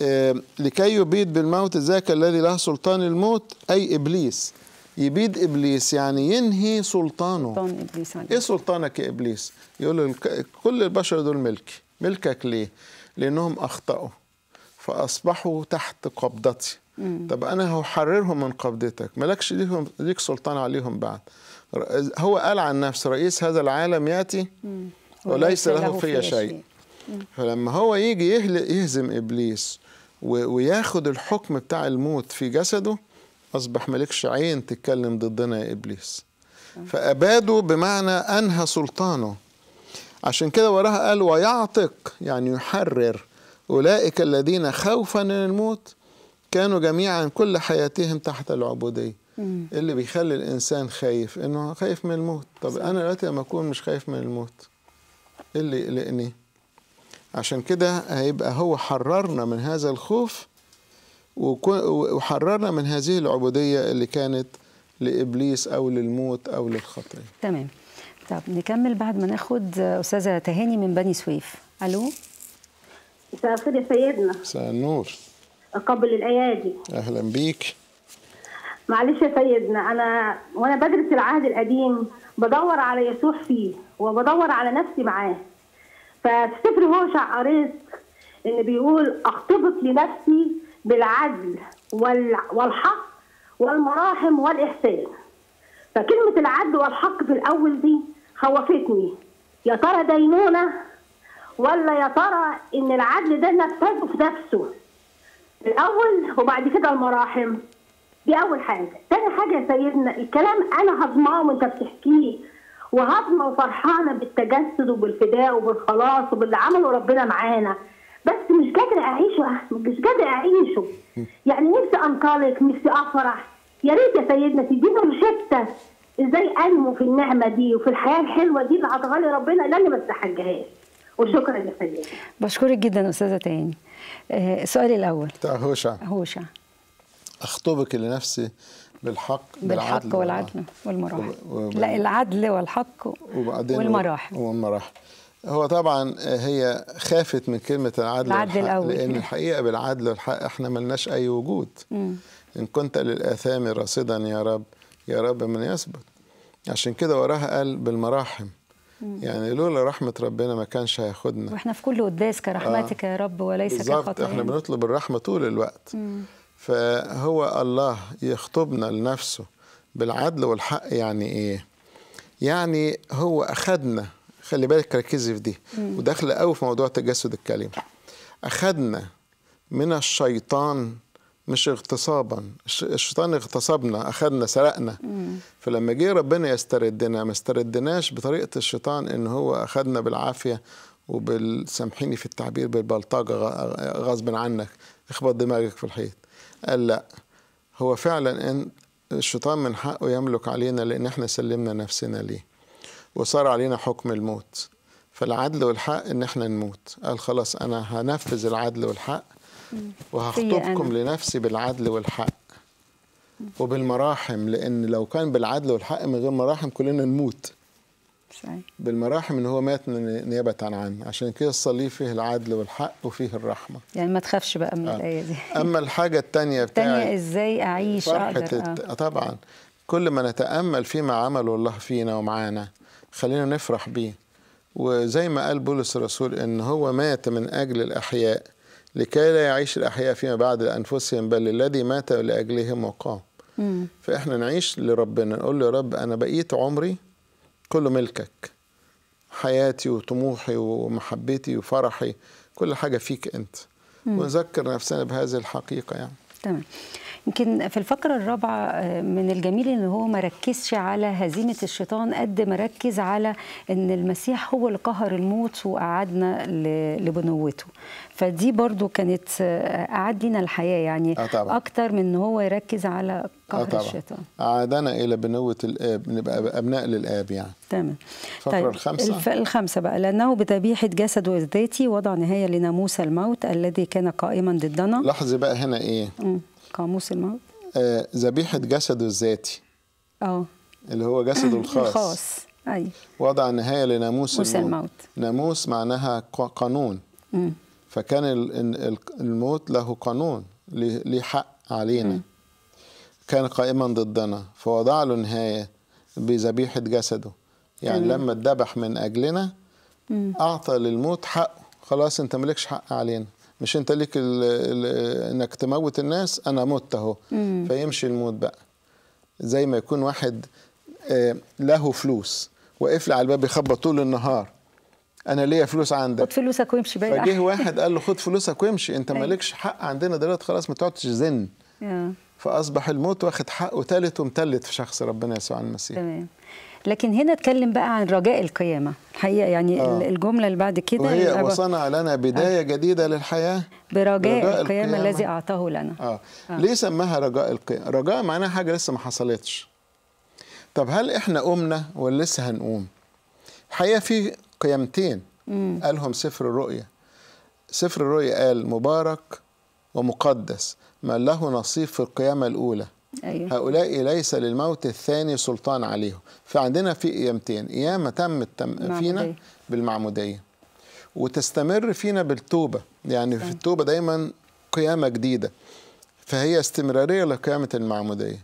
آه، لكي يبيد بالموت ذاك الذي له سلطان الموت أي إبليس يبيد إبليس يعني ينهي سلطانه سلطان إبليس عليك. إيه سلطانك يا إبليس يقول كل البشر دول ملكي ملكك ليه لأنهم أخطأوا فأصبحوا تحت قبضتي مم. طب أنا هحررهم من قبضتك ملكش ليهم ليك سلطان عليهم بعد هو قال عن نفسه رئيس هذا العالم يأتي مم. وليس له في شيء, شيء. فلما هو يجي يهزم ابليس وياخد الحكم بتاع الموت في جسده اصبح مالكش عين تتكلم ضدنا يا ابليس فابادوا بمعنى انهى سلطانه عشان كده وراها قال ويعتق يعني يحرر اولئك الذين خوفا من الموت كانوا جميعا كل حياتهم تحت العبوديه اللي بيخلي الانسان خايف انه خايف من الموت طب انا دلوقتي لما اكون مش خايف من الموت ايه اللي يقلقني عشان كده هيبقى هو حررنا من هذا الخوف وحررنا من هذه العبودية اللي كانت لإبليس أو للموت أو للخطية تمام طب نكمل بعد ما ناخد أستاذة تهاني من بني سويف ألو مساء الخير يا سيدنا مساء النور قبل الأيادي أهلا بيك معلش يا سيدنا أنا وأنا بدرس العهد القديم بدور على يسوع فيه وبدور على نفسي معاه فالسفر هو شعارات ان بيقول اختبط لنفسي بالعدل والحق والمراحم والاحسان فكلمه العدل والحق في الاول دي خوفتني يا ترى دينونه ولا يا ترى ان العدل ده نفسه في نفسه الاول وبعد كده المراحم دي اول حاجه تاني حاجه يا سيدنا الكلام انا هضمه وانت بتحكيه وهضمه وفرحانه بالتجسد وبالفداء وبالخلاص وباللي عمله ربنا معانا بس مش قادره اعيشه مش قادره اعيشه يعني نفسي انطلق نفسي افرح يا ريت يا سيدنا تدينا رشدة ازاي انمو في النعمه دي وفي الحياه الحلوه دي اللي عطاها لي ربنا اللي انا ما استحجهاش وشكرا يا سيدنا بشكرك جدا استاذه تاني آه، السؤال الاول بتاع هوشع هوشع اخطبك لنفسي للحق بالحق والعدل والمراحل وب... لا العدل والحق وبعدين والمراحل والمراحل هو طبعا هي خافت من كلمة العدل, العدل الأول. لأن الحقيقة بالعدل والحق احنا ملناش أي وجود مم. إن كنت للآثام راصدا يا رب يا رب من يثبت عشان كده وراها قال بالمراحم مم. يعني لولا رحمة ربنا ما كانش هياخدنا واحنا في كل قداس كرحمتك آه. يا رب وليس كخطايانا بالظبط احنا يعني. بنطلب الرحمة طول الوقت مم. فهو الله يخطبنا لنفسه بالعدل والحق يعني ايه يعني هو اخذنا خلي بالك ركزي في دي وداخله قوي في موضوع تجسد الكلمه اخذنا من الشيطان مش اغتصابا الشيطان اغتصبنا اخذنا سرقنا فلما جه ربنا يستردنا ما استردناش بطريقه الشيطان ان هو اخذنا بالعافيه وبال سامحيني في التعبير بالبلطجه غصب عنك اخبط دماغك في الحيط قال لا هو فعلا ان الشيطان من حقه يملك علينا لان احنا سلمنا نفسنا ليه وصار علينا حكم الموت فالعدل والحق ان احنا نموت قال خلاص انا هنفذ العدل والحق وهخطبكم لنفسي بالعدل والحق وبالمراحم لان لو كان بالعدل والحق من غير مراحم كلنا نموت صحيح. بالمراحم ان هو مات نيابه عن عشان كده الصليب فيه العدل والحق وفيه الرحمه يعني ما تخافش بقى من آه. الايه دي اما الحاجه الثانيه بتاعت الثانيه ازاي اعيش اقدر آه. طبعا كل ما نتامل فيما عمله الله فينا ومعانا خلينا نفرح بيه وزي ما قال بولس الرسول ان هو مات من اجل الاحياء لكي لا يعيش الاحياء فيما بعد لانفسهم بل الذي مات لاجلهم وقام فاحنا نعيش لربنا نقول له يا رب انا بقيت عمري كله ملكك حياتي وطموحي ومحبتي وفرحي كل حاجة فيك أنت ونذكر نفسنا بهذه الحقيقة يعني تمام يمكن في الفقرة الرابعة آه، من الجميل ان هو ما ركزش على هزيمة الشيطان قد ما ركز على ان المسيح هو اللي قهر الموت وأعادنا لبنوته فدي برضو كانت قعد آه، لنا الحياة يعني أطبع. آه، أكتر من ان هو يركز على قهر آه طبعا. الشيطان أعادنا إلى بنوة الآب نبقى أبناء للآب يعني تمام طيب الخمسة الف... الخمسة بقى لأنه بذبيحة جسده الذاتي وضع نهاية لناموس الموت الذي كان قائما ضدنا لاحظي بقى هنا إيه؟ م. قاموس الموت آه، ذبيحه جسده الذاتي اه اللي هو جسده الخاص الخاص ايوه وضع نهايه لناموس الموت. الموت ناموس معناها قانون م. فكان الموت له قانون ليه حق علينا م. كان قائما ضدنا فوضع له نهايه بذبيحه جسده يعني م. لما اتذبح من اجلنا اعطى للموت حقه خلاص انت مالكش حق علينا مش انت ليك انك تموت الناس انا مت اهو فيمشي الموت بقى زي ما يكون واحد آه، له فلوس واقف على الباب يخبط طول النهار انا ليا فلوس عندك خد فلوسك وامشي بقى فجه واحد قال له خد فلوسك وامشي انت أيوة. مالكش حق عندنا دلوقتي خلاص ما تقعدش زن آه. فاصبح الموت واخد حقه ثالث ومثلث في شخص ربنا يسوع المسيح تمام لكن هنا اتكلم بقى عن رجاء القيامه الحقيقه يعني آه. الجمله اللي بعد كده وهي وصنع لنا بدايه آه. جديده للحياه برجاء القيامه, القيامة الذي اعطاه لنا آه. آه. ليه سماها رجاء القيامه رجاء معناها حاجه لسه ما حصلتش طب هل احنا قمنا ولا لسه هنقوم الحقيقه في قيامتين قالهم سفر الرؤيا سفر الرؤيا قال مبارك ومقدس من له نصيب في القيامه الاولى أيوه. هؤلاء ليس للموت الثاني سلطان عليهم فعندنا في قيامتين قيامة تمت تم فينا بالمعمودية وتستمر فينا بالتوبة يعني في أيوة. التوبة دايما قيامة جديدة فهي استمرارية لقيامة المعمودية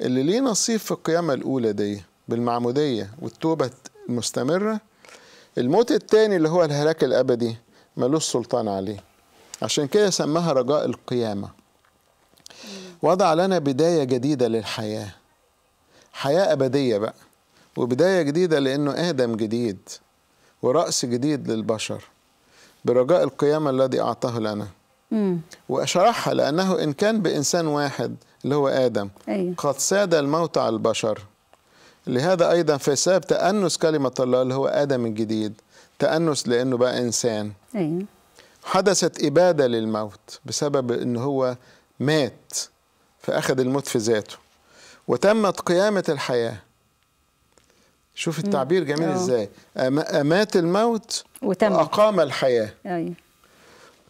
اللي ليه نصيب في القيامة الأولى دي بالمعمودية والتوبة المستمرة الموت الثاني اللي هو الهلاك الأبدي ملوش سلطان عليه عشان كده سماها رجاء القيامة وضع لنا بداية جديدة للحياة حياة أبدية بقى وبداية جديدة لأنه آدم جديد ورأس جديد للبشر برجاء القيامة الذي أعطاه لنا وأشرحها وشرحها لأنه إن كان بإنسان واحد اللي هو آدم أيوه. قد ساد الموت على البشر لهذا أيضا في سبب تأنس كلمة الله اللي هو آدم الجديد تأنس لأنه بقى إنسان أيوه. حدثت إبادة للموت بسبب أنه هو مات فأخذ الموت في ذاته وتمت قيامة الحياة شوف التعبير جميل أوه. ازاي أمات الموت وتمت. وأقام الحياة أيوه.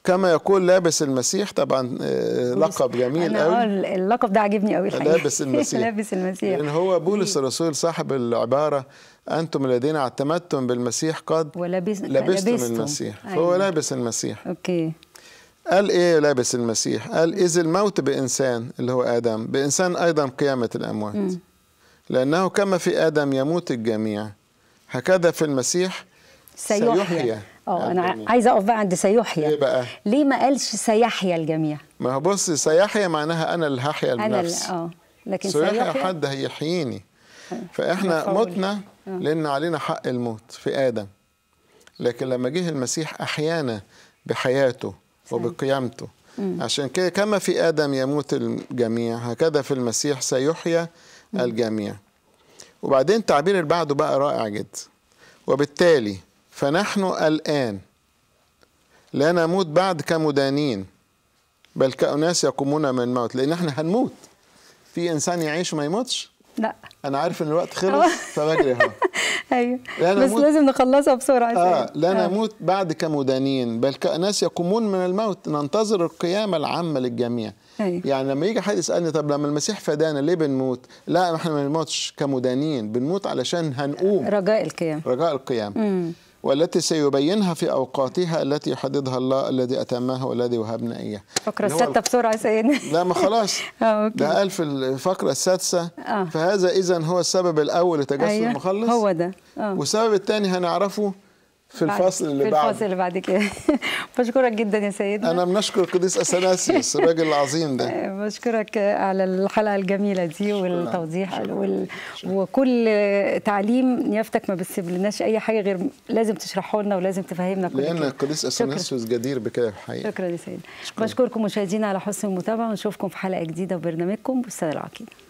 كما يقول لابس المسيح طبعا آه، لقب جميل قوي اللقب ده عاجبني قوي الحقيقه لابس المسيح لابس المسيح لان هو بولس الرسول صاحب العباره انتم الذين اعتمدتم بالمسيح قد لبستم, لبستم المسيح أيوة. فهو لابس المسيح اوكي قال ايه لابس المسيح قال اذ الموت بانسان اللي هو ادم بانسان ايضا قيامه الاموات لانه كما في ادم يموت الجميع هكذا في المسيح سيحيا, سيحيا. اه انا عايزه اقف بقى عند سيحيا ليه بقى ليه ما قالش سيحيا الجميع ما هو بص سيحيا معناها انا اللي هحيا لنفسي اه لكن سيحيا حد هيحييني آه. فاحنا متنا آه. لان علينا حق الموت في ادم لكن لما جه المسيح احيانا بحياته وبقيامته عشان كده كما في آدم يموت الجميع هكذا في المسيح سيحيا الجميع وبعدين تعبير اللي بعده بقى رائع جدا وبالتالي فنحن الآن لا نموت بعد كمدانين بل كأناس يقومون من الموت لأن احنا هنموت في إنسان يعيش وما يموتش لا انا عارف ان الوقت خلص فبجري اهو ايوه بس موت... لازم نخلصها بسرعه اه لا نموت آه. بعد كمدانين بل كناس يقومون من الموت ننتظر القيامه العامه للجميع أيوة. يعني لما يجي حد يسالني طب لما المسيح فدانا ليه بنموت؟ لا احنا ما بنموتش كمدانين بنموت علشان هنقوم رجاء القيامه رجاء القيامه والتي سيبينها في اوقاتها التي يحددها الله الذي اتمها والذي وهبنا اياه. الفقره السادسه بسرعه سيدنا. لا ما خلاص. آه، ده قال في الفقره السادسه آه. فهذا اذا هو السبب الاول لتجسد أيوه. المخلص. هو ده. أوه. والسبب الثاني هنعرفه في الفصل اللي بعد في الفصل اللي بعد كده بشكرك جدا يا سيدنا انا بنشكر القديس اثناسيوس الراجل العظيم ده آه، بشكرك على الحلقه الجميله دي والتوضيح وال... وكل تعليم نيافتك ما بتسيبلناش اي حاجه غير لازم تشرحه لنا ولازم تفهمنا كل لان القديس اثناسيوس جدير بكده الحقيقه شكرا يا سيدنا بشكركم مشاهدينا على حسن المتابعه ونشوفكم في حلقه جديده وبرنامجكم بالسلامه بالسنه العقيده